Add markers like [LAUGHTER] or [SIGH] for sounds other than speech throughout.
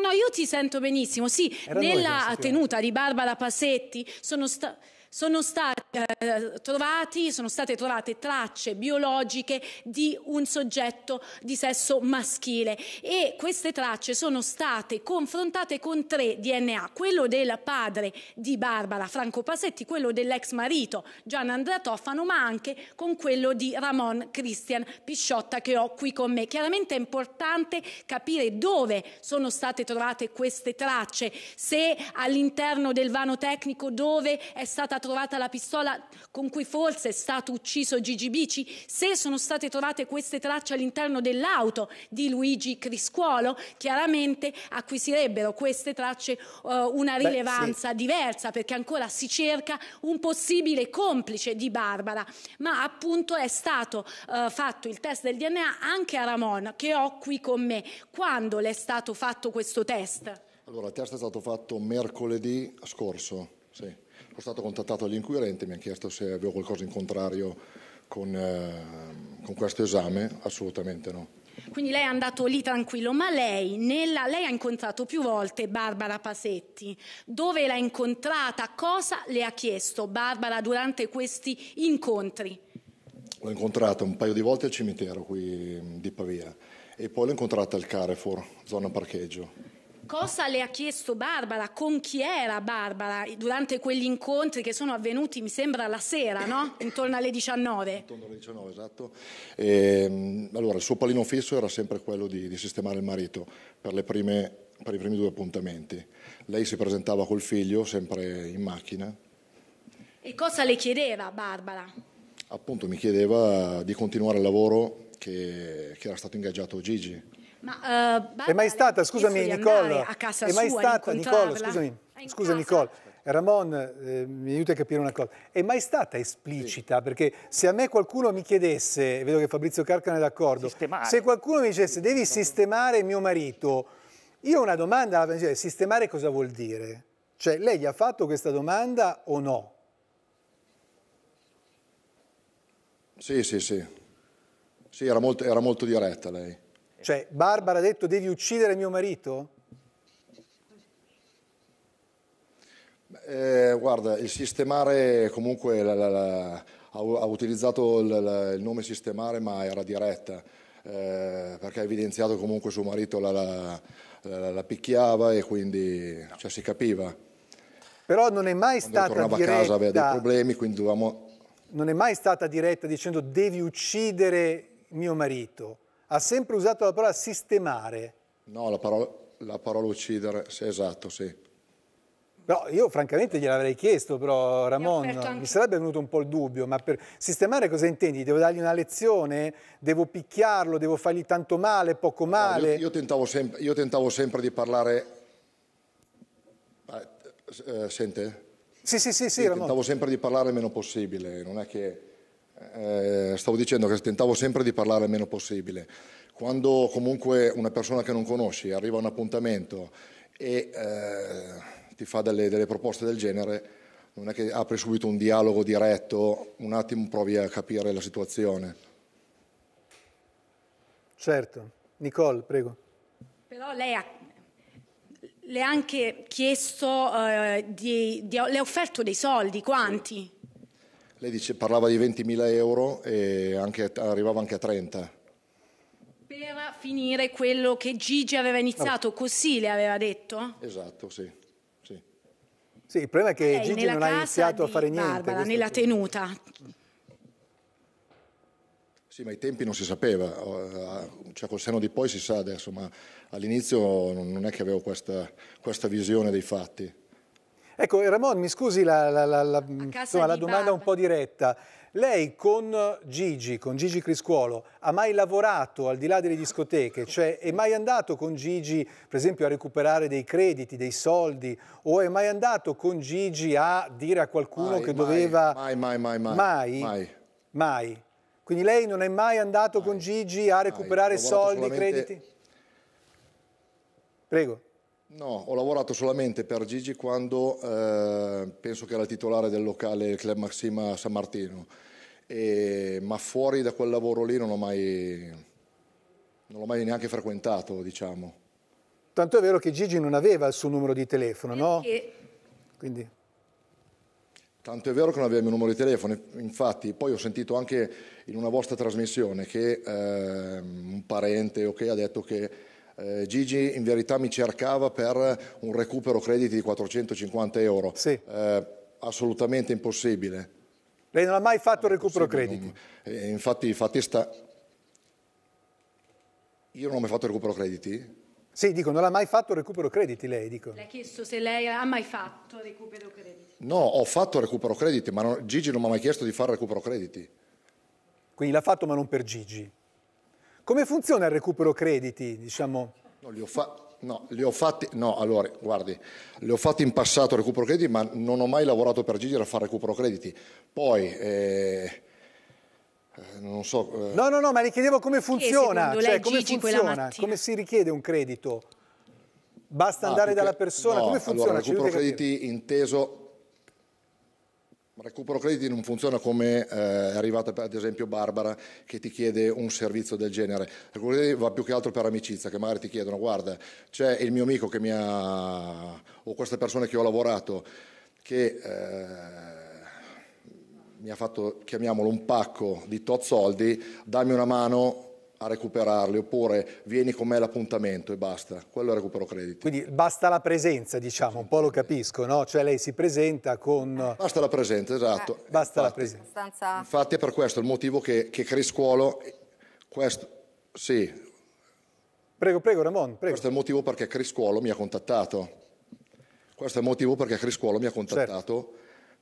no, io ti sento benissimo. Sì, Era nella tenuta di Barbara Passetti sono stata sono state, eh, trovati, sono state trovate tracce biologiche di un soggetto di sesso maschile e queste tracce sono state confrontate con tre DNA, quello del padre di Barbara Franco Pasetti, quello dell'ex marito Gian Andrea Toffano, ma anche con quello di Ramon Christian Pisciotta che ho qui con me. Chiaramente è importante capire dove sono state trovate queste tracce, se all'interno del vano tecnico dove è stata trovata la pistola con cui forse è stato ucciso Gigi Bici, se sono state trovate queste tracce all'interno dell'auto di Luigi Criscuolo, chiaramente acquisirebbero queste tracce uh, una rilevanza Beh, sì. diversa perché ancora si cerca un possibile complice di Barbara, ma appunto è stato uh, fatto il test del DNA anche a Ramon che ho qui con me. Quando le è stato fatto questo test? Allora, il test è stato fatto mercoledì scorso, sì sono ecco, stato contattato dagli inquirenti, mi hanno chiesto se avevo qualcosa in contrario con, eh, con questo esame, assolutamente no. Quindi lei è andato lì tranquillo, ma lei, nella, lei, ha incontrato più volte Barbara Pasetti. Dove l'ha incontrata? Cosa le ha chiesto Barbara durante questi incontri? L'ho incontrata un paio di volte al cimitero qui mm, di Pavia e poi l'ho incontrata al Carrefour, zona parcheggio. Cosa le ha chiesto Barbara? Con chi era Barbara durante quegli incontri che sono avvenuti, mi sembra, la sera, no? [COUGHS] Intorno alle 19. Intorno alle 19, esatto. E, ehm, allora, il suo pallino fisso era sempre quello di, di sistemare il marito per, prime, per i primi due appuntamenti. Lei si presentava col figlio, sempre in macchina. E cosa le chiedeva Barbara? Appunto, mi chiedeva di continuare il lavoro che, che era stato ingaggiato Gigi ma, uh, è mai stata, scusami Nicole, a casa è mai stata, Nicole, scusami, scusa Nicole, Ramon eh, mi aiuta a capire una cosa, è mai stata esplicita? Sì. Perché se a me qualcuno mi chiedesse, vedo che Fabrizio Carcano è d'accordo, se qualcuno mi dicesse devi sistemare mio marito, io ho una domanda sistemare cosa vuol dire? Cioè lei gli ha fatto questa domanda o no? Sì, sì, sì. Sì, era molto, era molto diretta lei. Cioè, Barbara ha detto devi uccidere mio marito? Eh, guarda, il sistemare comunque la, la, la, ha, ha, utilizzato il nome sistemare ma era diretta eh, perché ha evidenziato comunque suo marito la, picchiava e quindi cioè, si capiva. Però non è mai Quando stata tornava diretta... tornava a casa aveva dei problemi, quindi dovevamo... Non è mai stata diretta dicendo devi uccidere mio marito ha sempre usato la parola sistemare. No, la parola, la parola uccidere, sì, esatto, sì. No, io francamente gliel'avrei chiesto, però Ramon, mi, sarebbe venuto un po' il dubbio, ma per sistemare cosa intendi? Devo dargli una lezione? Devo picchiarlo? Devo fargli tanto male, poco male? No, io, io, tentavo sempre, io, tentavo sempre, di parlare... Eh, eh sente? Sì, sì, sì, sì Ramon. Tentavo sempre di parlare il meno possibile, non è che eh, stavo dicendo che tentavo sempre di parlare il meno possibile. Quando comunque una persona che non conosci arriva a un appuntamento e eh, ti fa delle, delle proposte del genere, non è che apri subito un dialogo diretto, un attimo provi a capire la situazione. Certo. Nicole, prego. Però lei ha le ha anche chiesto, eh, di, di, le ha offerto dei soldi, quanti? lei dice, parlava di 20.000 euro e anche, arrivava anche a 30 per finire quello che Gigi aveva iniziato, così le aveva detto? Esatto, sì. Sì, sì il problema è che Lei, Gigi non ha iniziato a fare niente. Barbara, nella tenuta. Sì, ma i tempi non si sapeva, eh, cioè col senno di poi si sa adesso, ma all'inizio non è che avevo questa, questa visione dei fatti. Ecco, Ramon, mi scusi la, la, la, la insomma, domanda Bab. un po' diretta. Lei con Gigi, con Gigi Criscuolo, ha mai lavorato al di là delle discoteche? Cioè, è mai andato con Gigi, per esempio, a recuperare dei crediti, dei soldi? O è mai andato con Gigi a dire a qualcuno mai, che mai, doveva... Mai, mai, mai, mai. Mai? Mai. mai. Quindi lei non è mai andato con Gigi a recuperare soldi, solamente... crediti? Prego. No, ho lavorato solamente per Gigi quando eh, penso che era titolare del locale Club Maxima San Martino, e, ma fuori da quel lavoro lì non, mai, non l'ho mai neanche frequentato, diciamo. Tanto è vero che Gigi non aveva il suo numero di telefono, no? Quindi... Tanto è vero che non aveva il mio numero di telefono, infatti poi ho sentito anche in una vostra trasmissione che eh, un parente okay, ha detto che eh, Gigi in verità mi cercava per un recupero crediti di 450 euro. Sì. Eh, assolutamente impossibile. Lei non ha mai fatto il recupero crediti? Non, eh, infatti, infatti sta... Io non ho mai fatto il recupero crediti? Sì, dico, non ha mai fatto recupero crediti lei, dico. Le ha chiesto se lei ha mai fatto recupero crediti. No, ho fatto recupero crediti, ma non, Gigi non mi ha mai chiesto di fare recupero crediti. Quindi l'ha fatto ma non per Gigi. Come funziona il recupero crediti? Diciamo? No, li ho fatti. No, li ho fatti, no, allora, guardi, li ho fatti in passato recupero crediti, ma non ho mai lavorato per Gigi a fare recupero crediti. Poi, eh, eh non so... Eh... No, no, no, ma le chiedevo come funziona, cioè, come, funziona come si richiede un credito? Basta ah, andare perché... dalla persona? No, come funziona? Allora, recupero crediti inteso Recupero crediti non funziona come eh, è arrivata ad esempio Barbara che ti chiede un servizio del genere. Recupero crediti va più che altro per amicizia, che magari ti chiedono guarda c'è il mio amico che mi ha, o questa persona che ho lavorato che eh, mi ha fatto, chiamiamolo, un pacco di tot soldi, dammi una mano, a recuperarli oppure vieni con me all'appuntamento e basta, quello è recupero crediti. Quindi basta la presenza diciamo, un po' lo capisco, no? Cioè lei si presenta con... Basta la presenza, esatto. Eh, basta infatti, la presenza. Infatti è per questo il motivo che, che Criscuolo, questo, sì. Prego, prego Ramon, prego. Questo è il motivo perché Criscuolo mi ha contattato. Questo è il motivo perché Criscuolo mi ha contattato. Certo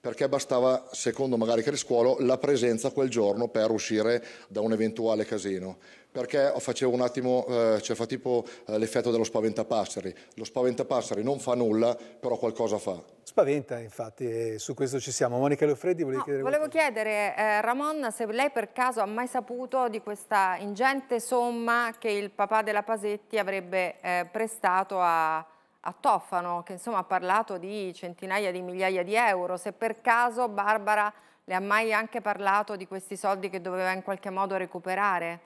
perché bastava, secondo magari Criscuolo, la presenza quel giorno per uscire da un eventuale casino. Perché facevo un attimo, eh, cioè fa tipo eh, l'effetto dello spaventapasseri. Lo spaventapasseri non fa nulla, però qualcosa fa. Spaventa, infatti, su questo ci siamo. Monica Leofreddi, volevi no, chiedere Volevo qualcosa? chiedere, eh, Ramon, se lei per caso ha mai saputo di questa ingente somma che il papà della Pasetti avrebbe eh, prestato a a Toffano, che insomma ha parlato di centinaia di migliaia di euro. Se per caso Barbara le ha mai anche parlato di questi soldi che doveva in qualche modo recuperare?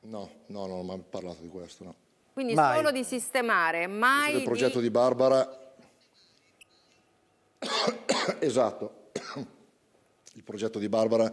No, no, non ho mai parlato di questo, no. Quindi mai. solo di sistemare, mai Il progetto di, di Barbara... [COUGHS] esatto. [COUGHS] Il progetto di Barbara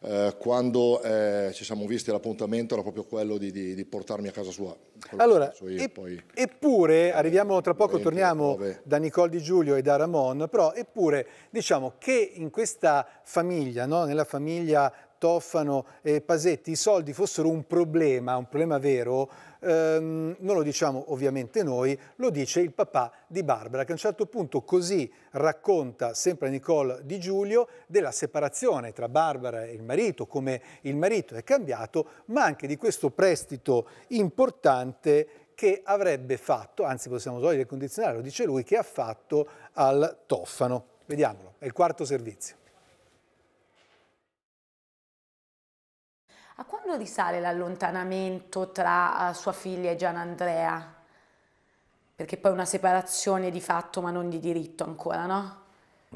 eh, quando eh, ci siamo visti l'appuntamento era proprio quello di, di, di, portarmi a casa sua. Allora, e, poi, eppure, arriviamo tra poco, 20, torniamo 9. da Nicole Di Giulio e da Ramon, però eppure diciamo che in questa famiglia, no? nella famiglia Toffano e Pasetti i soldi fossero un problema, un problema vero, ehm, non lo diciamo ovviamente noi, lo dice il papà di Barbara, che a un certo punto così racconta sempre Nicole Di Giulio della separazione tra Barbara e il marito, come il marito è cambiato, ma anche di questo prestito importante che avrebbe fatto, anzi possiamo togliere il condizionale, lo dice lui, che ha fatto al Toffano. Vediamolo, è il quarto servizio. A quando risale l'allontanamento tra eh, sua figlia e Gianandrea? Perché poi una separazione di fatto ma non di diritto ancora, no?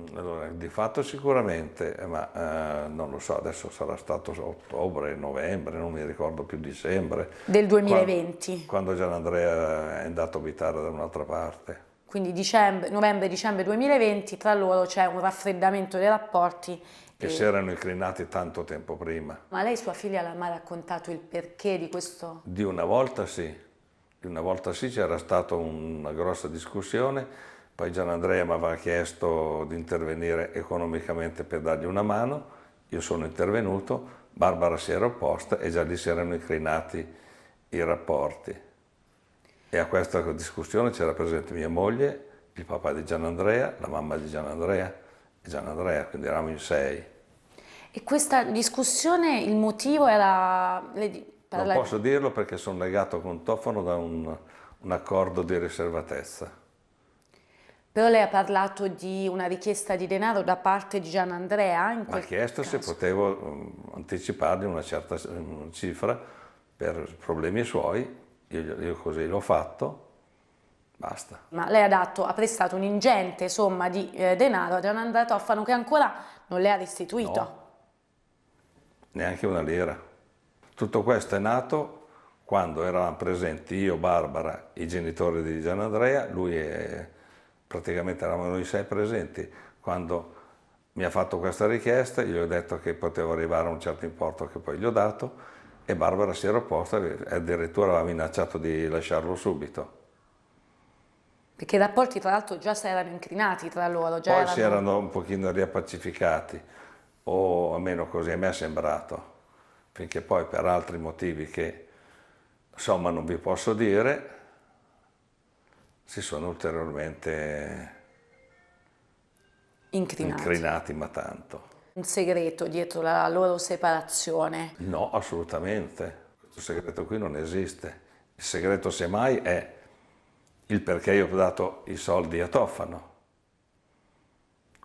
Mm, allora, di fatto sicuramente, eh, ma eh, non lo so, adesso sarà stato ottobre, novembre, non mi ricordo più dicembre. Del 2020. Quando, quando Gianandrea è andato a abitare da un'altra parte. Quindi dicembre, novembre-dicembre 2020 tra loro c'è un raffreddamento dei rapporti che si eh. erano incrinati tanto tempo prima. Ma lei sua figlia l'ha mai raccontato il perché di questo? Di una volta sì, di una volta sì c'era stata una grossa discussione, poi Gian Andrea mi aveva chiesto di intervenire economicamente per dargli una mano, io sono intervenuto, Barbara si era opposta e già lì si erano incrinati i rapporti. E a questa discussione c'era presente mia moglie, il papà di Gian Andrea, la mamma di Gian Andrea Gian Andrea, quindi eravamo in sei. E questa discussione, il motivo era... Le, non la... posso dirlo perché sono legato con Tofano da un, un accordo di riservatezza. Però lei ha parlato di una richiesta di denaro da parte di Gian Andrea? In ha chiesto caso. se potevo mm, anticipargli una certa mm, cifra per problemi suoi, io, io così l'ho fatto Basta. Ma lei ha, dato, ha prestato un'ingente somma di eh, denaro ad Ananda Toffano che ancora non le ha restituito. No. Neanche una lira. Tutto questo è nato quando eravamo presenti io, Barbara, i genitori di Gianandrea, lui e praticamente eravamo noi sei presenti. Quando mi ha fatto questa richiesta, gli ho detto che potevo arrivare a un certo importo che poi gli ho dato e Barbara si era opposta e addirittura aveva minacciato di lasciarlo subito perché i rapporti tra l'altro già si erano incrinati tra loro. Già Poi erano... si erano un pochino riappacificati, o almeno così a me è sembrato finché poi per altri motivi che insomma non vi posso dire, si sono ulteriormente incrinati, incrinati ma tanto. Un segreto dietro la loro separazione? No, assolutamente. Questo segreto qui non esiste. Il segreto semmai è il perché io ho dato i soldi a Tofano.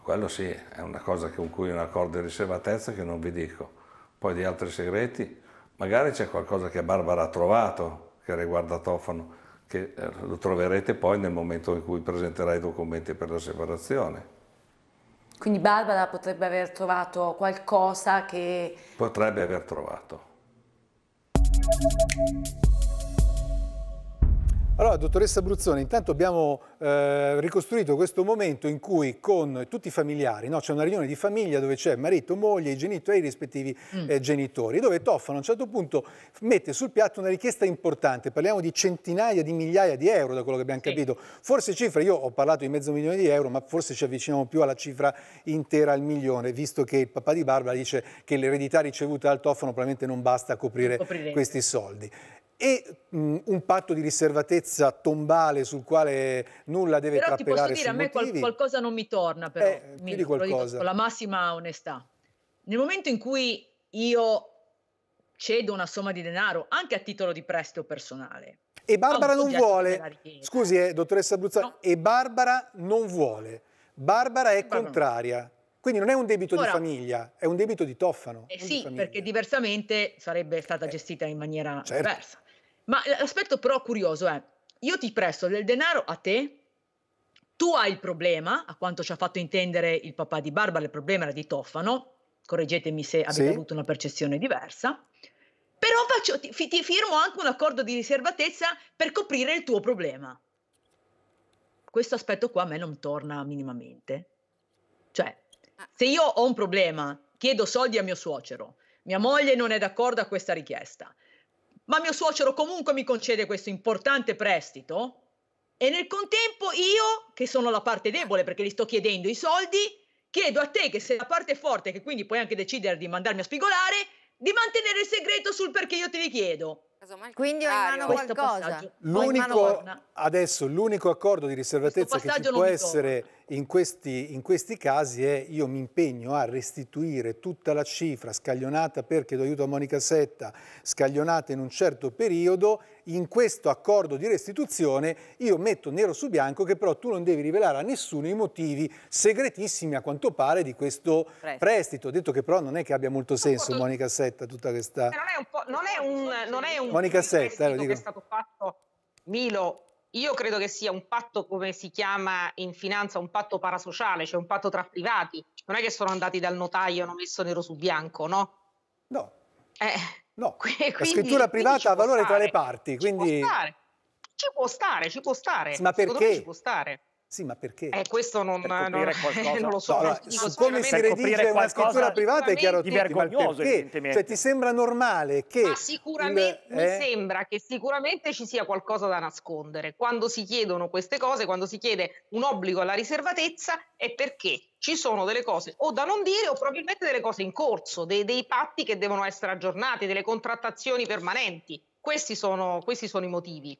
Quello sì, è una cosa con cui un accordo di riservatezza che non vi dico. Poi di altri segreti, magari c'è qualcosa che Barbara ha trovato che riguarda Tofano, che eh, lo troverete poi nel momento in cui presenterà i documenti per la separazione. Quindi Barbara potrebbe aver trovato qualcosa che... Potrebbe aver trovato. Allora, dottoressa Bruzzone, intanto abbiamo eh, ricostruito questo momento in cui con tutti i familiari, no? c'è una riunione di famiglia dove c'è marito, moglie, i genitori e i rispettivi mm. eh, genitori, dove Toffano a un certo punto mette sul piatto una richiesta importante, parliamo di centinaia di migliaia di euro da quello che abbiamo sì. capito, forse cifre, io ho parlato di mezzo milione di euro, ma forse ci avviciniamo più alla cifra intera al milione, visto che il papà di Barbara dice che l'eredità ricevuta dal Toffano probabilmente non basta a coprire, coprire. questi soldi e mh, un patto di riservatezza tombale sul quale nulla deve però trapelare Però ti posso dire, a me qual qualcosa non mi torna però, eh, mi dico, dico, con la massima onestà. Nel momento in cui io cedo una somma di denaro, anche a titolo di prestito personale... E Barbara non vuole, scusi eh, dottoressa Bruzzani, no. e Barbara non vuole, Barbara è Barbara contraria. Non. Quindi non è un debito Ora, di famiglia, è un debito di Toffano. Eh sì, di perché diversamente sarebbe stata eh, gestita in maniera certo. diversa. Ma l'aspetto eh, però curioso è, eh. io ti presto del denaro a te, tu hai il problema, a quanto ci ha fatto intendere il papà di Barbara, il problema era di Tofano, correggetemi se avete sì. avuto una percezione diversa, però faccio, ti, ti firmo anche un accordo di riservatezza per coprire il tuo problema. Questo aspetto qua a me non torna minimamente. Cioè, ah. se io ho un problema, chiedo soldi a mio suocero, mia moglie non è d'accordo a questa richiesta, ma mio suocero comunque mi concede questo importante prestito e nel contempo io, che sono la parte debole perché gli sto chiedendo i soldi, chiedo a te che sei la parte forte, che quindi puoi anche decidere di mandarmi a spigolare, di mantenere il segreto sul perché io te li chiedo. Quindi ho in mano questo qualcosa. L'unico, adesso l'unico accordo di riservatezza che ci può essere in questi, in questi casi è io mi impegno a restituire tutta la cifra scaglionata perché do aiuto a Monica Setta, scaglionata in un certo periodo, in questo accordo di restituzione io metto nero su bianco che però tu non devi rivelare a nessuno i motivi segretissimi a quanto pare di questo prestito. prestito. Detto che però non è che abbia molto senso tu... Monica Setta tutta questa... Non è un... Non è un... Non è un... Monica Setta, eh, lo dico. che è stato fatto Milo io credo che sia un patto, come si chiama in finanza, un patto parasociale, cioè un patto tra privati. Non è che sono andati dal notaio e hanno messo nero su bianco, no? No. Eh, no. [LAUGHS] Quindi, la scrittura privata ha valore stare. tra le parti, quindi... Ci può stare, ci può stare, ci può stare. Ma perché? ci può stare. Sì, ma perché? Eh, questo non, per non, [LAUGHS] non lo so. No, allora, su come si redige una scrittura privata è chiaro a tutti, vergognoso, Cioè, ti sembra normale che... Ma sicuramente, il, eh? mi sembra che sicuramente ci sia qualcosa da nascondere. Quando si chiedono queste cose, quando si chiede un obbligo alla riservatezza, è perché ci sono delle cose o da non dire o probabilmente delle cose in corso, dei, dei patti che devono essere aggiornati, delle contrattazioni permanenti. questi sono, questi sono i motivi.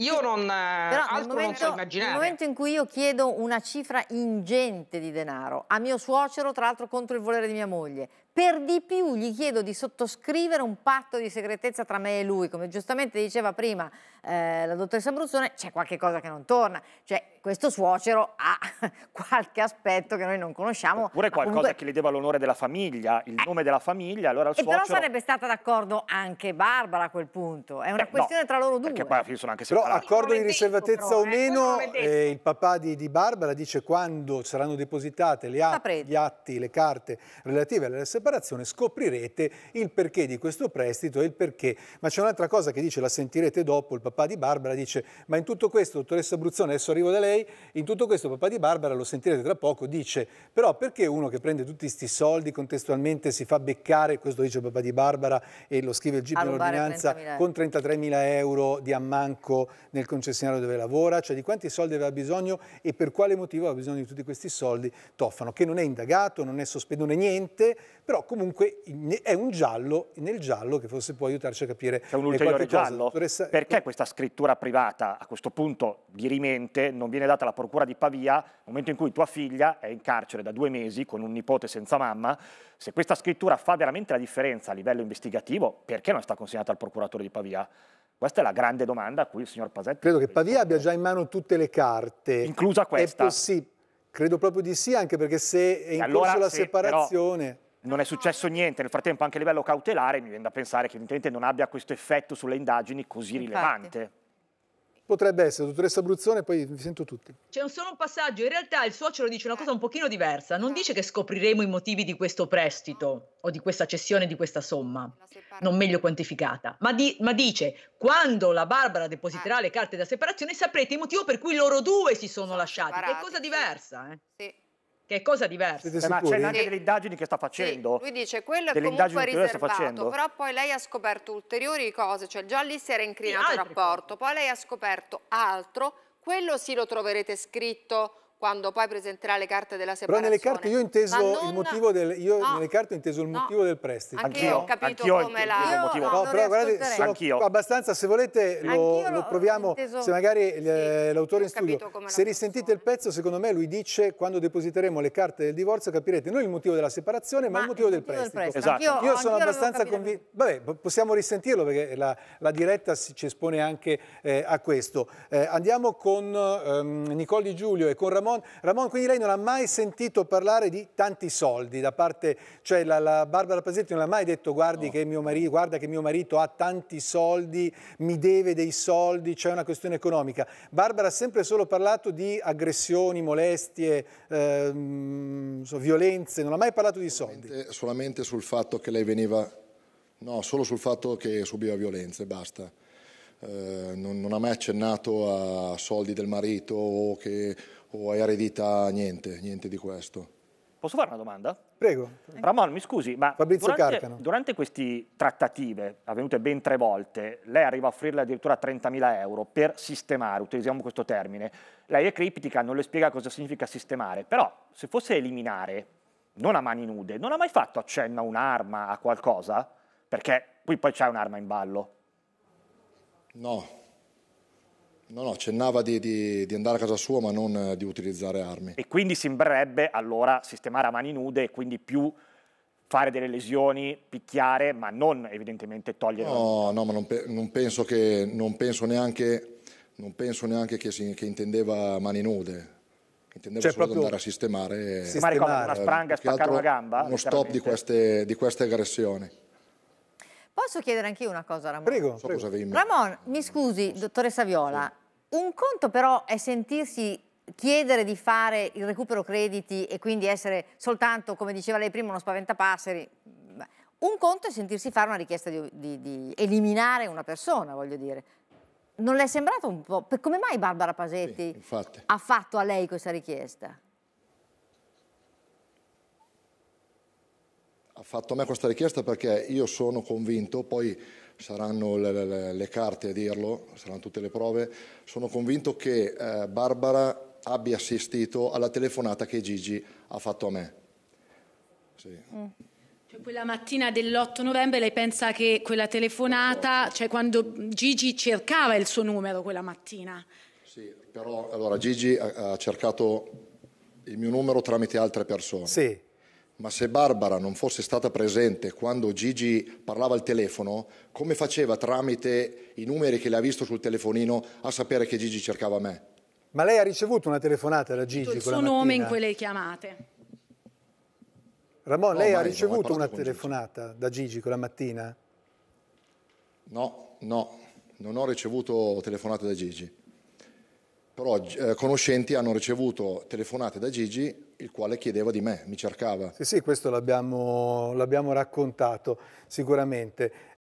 Io non eh, Però altro momento, non so immaginare. Nel momento in cui io chiedo una cifra ingente di denaro a mio suocero, tra l'altro contro il volere di mia moglie, per di più gli chiedo di sottoscrivere un patto di segretezza tra me e lui, come giustamente diceva prima eh, la dottoressa Bruzzone, c'è qualche cosa che non torna, cioè questo suocero ha [LAUGHS] qualche aspetto che noi non conosciamo. Oppure qualcosa comunque... che le deva l'onore della famiglia, il eh. nome della famiglia, allora il e suocero... però sarebbe stata d'accordo anche Barbara a quel punto, è una eh, questione no, tra loro due. Perché poi alla fine sono anche separati accordo di riservatezza però, o eh, meno, eh, il papà di, di, Barbara dice quando saranno depositate le atti, gli atti, le carte relative alla separazione, scoprirete il perché di questo prestito e il perché. Ma c'è un'altra cosa che dice, la sentirete dopo, il papà di Barbara dice, ma in tutto questo, dottoressa Bruzzone, adesso arrivo da lei, in tutto questo papà di Barbara, lo sentirete tra poco, dice, però perché uno che prende tutti questi soldi contestualmente si fa beccare, questo dice il papà di Barbara e lo scrive il GP in ordinanza, con 33 mila euro di ammanco nel concessionario dove lavora, cioè di quanti soldi aveva bisogno e per quale motivo aveva bisogno di tutti questi soldi Toffano, che non è indagato, non è sospeso, non è niente, però comunque è un giallo, nel giallo che forse può aiutarci a capire C'è un ulteriore giallo? Dottoressa... Perché questa scrittura privata a questo punto dirimente non viene data alla procura di Pavia nel momento in cui tua figlia è in carcere da due mesi con un nipote senza mamma, se questa scrittura fa veramente la differenza a livello investigativo, perché non è stata consegnata al procuratore di Pavia? Questa è la grande domanda a cui il signor Pasetti... Credo che Pavia abbia già in mano tutte le carte. Inclusa questa. È Credo proprio di sì, anche perché se è in allora, corso la se, separazione... non è successo niente, nel frattempo anche a livello cautelare mi viene da pensare che evidentemente non abbia questo effetto sulle indagini così Infatti. rilevante. Potrebbe essere, dottoressa Abruzzone, poi vi sento tutti. C'è un solo passaggio, in realtà il suocero dice una cosa un pochino diversa, non dice che scopriremo i motivi di questo prestito o di questa cessione di questa somma, non meglio quantificata, ma, di, ma dice quando la Barbara depositerà le carte da separazione saprete il motivo per cui loro due si sono lasciati, che è cosa diversa. Eh? Sì che è cosa diversa. Eh, ma c'è anche delle indagini che sta facendo. Sì, lui dice quello è comunque riservato, però poi lei ha scoperto ulteriori cose, cioè già lì si era incrinato il rapporto, cose. poi lei ha scoperto altro, quello sì lo troverete scritto quando poi presenterà le carte della separazione. Però nelle carte io ho inteso il motivo del, io no, nelle carte inteso il motivo del prestito. Anch'io anch ho capito anch come la... Io, motivo. No, però guardate, sono abbastanza, se volete lo, lo, proviamo, inteso, se magari sì, eh, l'autore in studio, se risentite il pezzo, secondo me lui dice quando depositeremo le carte del divorzio capirete non il motivo della separazione ma, ma il motivo, il motivo del, prestito. del prestito. Esatto. Io sono abbastanza convinto, vabbè possiamo risentirlo perché la, la diretta si, ci espone anche eh, a questo. Eh, andiamo con ehm, Nicole Di Giulio e con Ramon Ramon. Ramon, quindi lei non ha mai sentito parlare di tanti soldi da parte, cioè la, la Barbara Pasetti non ha mai detto guardi no. che mio marito, guarda che mio marito ha tanti soldi, mi deve dei soldi, c'è cioè una questione economica. Barbara ha sempre solo parlato di aggressioni, molestie, ehm, violenze, non ha mai parlato di soldi. Solamente, solamente sul fatto che lei veniva, no, solo sul fatto che subiva violenze, basta. Eh, non, non, ha mai accennato a soldi del marito o che o hai eredita niente, niente di questo. Posso fare una domanda? Prego. Ramon, mi scusi, ma durante, durante, queste trattative, avvenute ben tre volte, lei arriva a offrirle addirittura 30.000 euro per sistemare, utilizziamo questo termine. Lei è criptica, non le spiega cosa significa sistemare, però se fosse eliminare, non a mani nude, non ha mai fatto accenno a un'arma, a qualcosa? Perché qui poi c'è un'arma in ballo. No, No, no, accennava di, di, di, andare a casa sua ma non eh, di utilizzare armi. E quindi sembrerebbe allora sistemare a mani nude e quindi più fare delle lesioni, picchiare, ma non evidentemente togliere No, no, ma non, pe non, penso, che, non penso neanche, non penso neanche che, si, che intendeva mani nude. Intendevo cioè, solo andare a sistemare, eh, sistemare eh, una spranga e spaccare una gamba. Uno stop di queste, di queste aggressioni. Posso chiedere anche io una cosa, Ramon? Prego, so prego. Ramon, mi scusi, dottoressa Viola, sì. un conto però è sentirsi chiedere di fare il recupero crediti e quindi essere soltanto, come diceva lei prima, uno spaventapasseri. Un conto è sentirsi fare una richiesta di, di, di eliminare una persona, voglio dire. Non le è sembrato un po'... Come mai Barbara Pasetti sì, ha fatto a lei questa richiesta? ha fatto a me questa richiesta perché io sono convinto, poi saranno le, le, le carte a dirlo, saranno tutte le prove, sono convinto che eh, Barbara abbia assistito alla telefonata che Gigi ha fatto a me. Sì. Mm. Cioè, quella mattina dell'8 novembre lei pensa che quella telefonata, cioè quando Gigi cercava il suo numero quella mattina. Sì, però allora Gigi ha, ha cercato il mio numero tramite altre persone. Sì ma se Barbara non fosse stata presente quando Gigi parlava al telefono, come faceva tramite i numeri che le ha visto sul telefonino a sapere che Gigi cercava me? Ma lei ha ricevuto una telefonata da Gigi il suo nome in quelle chiamate. Ramon, no, lei ha ricevuto una telefonata Gigi. da Gigi quella mattina? No, no, non ho ricevuto telefonate da Gigi. Però eh, conoscenti hanno ricevuto telefonate da Gigi il quale chiedeva di me, mi cercava. Sì, sì, questo l'abbiamo, raccontato sicuramente.